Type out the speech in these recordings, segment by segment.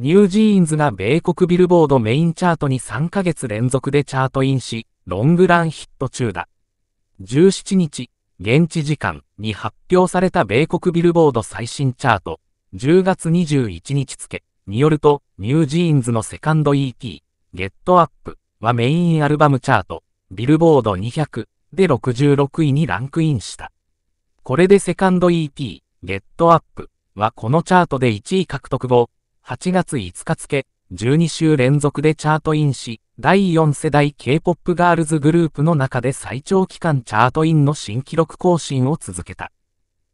ニュージーンズが米国ビルボードメインチャートに3ヶ月連続でチャートインし、ロングランヒット中だ。17日、現地時間に発表された米国ビルボード最新チャート、10月21日付によると、ニュージーンズのセカンド EP、ゲットアップはメインアルバムチャート、ビルボード200で66位にランクインした。これでセカンド EP、ゲットアップはこのチャートで1位獲得後、8月5日付、12週連続でチャートインし、第4世代 K-POP ガールズグループの中で最長期間チャートインの新記録更新を続けた。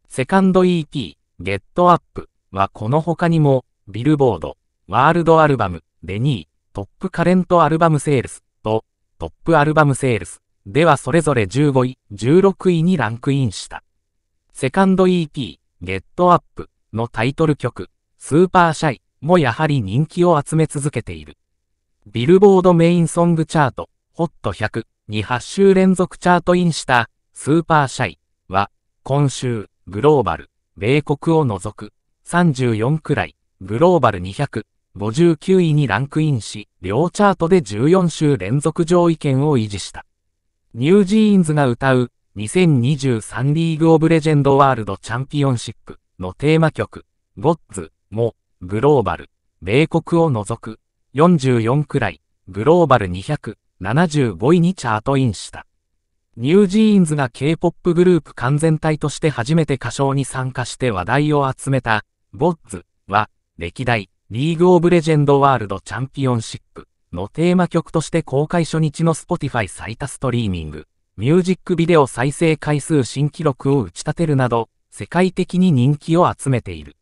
セカンド EP、Get Up はこの他にも、ビルボード、ワールドアルバム、デニー、トップカレントアルバムセールスと、トップアルバムセールスではそれぞれ15位、16位にランクインした。セカンド EP、Get Up のタイトル曲、スーパーシャイもやはり人気を集め続けている。ビルボードメインソングチャート、ホット1 0 0に8週連続チャートインしたスーパーシャイは、今週、グローバル、米国を除く34くらい、グローバル200、59位にランクインし、両チャートで14週連続上位権を維持した。ニュージーンズが歌う、2023リーグオブレジェンドワールドチャンピオンシップのテーマ曲、ゴッズも、グローバル、米国を除く、44くらい、グローバル2 75位にチャートインした。ニュージーンズが K-POP グループ完全体として初めて歌唱に参加して話題を集めた、ボッズは、歴代、リーグオブレジェンドワールドチャンピオンシップのテーマ曲として公開初日の Spotify 最多ストリーミング、ミュージックビデオ再生回数新記録を打ち立てるなど、世界的に人気を集めている。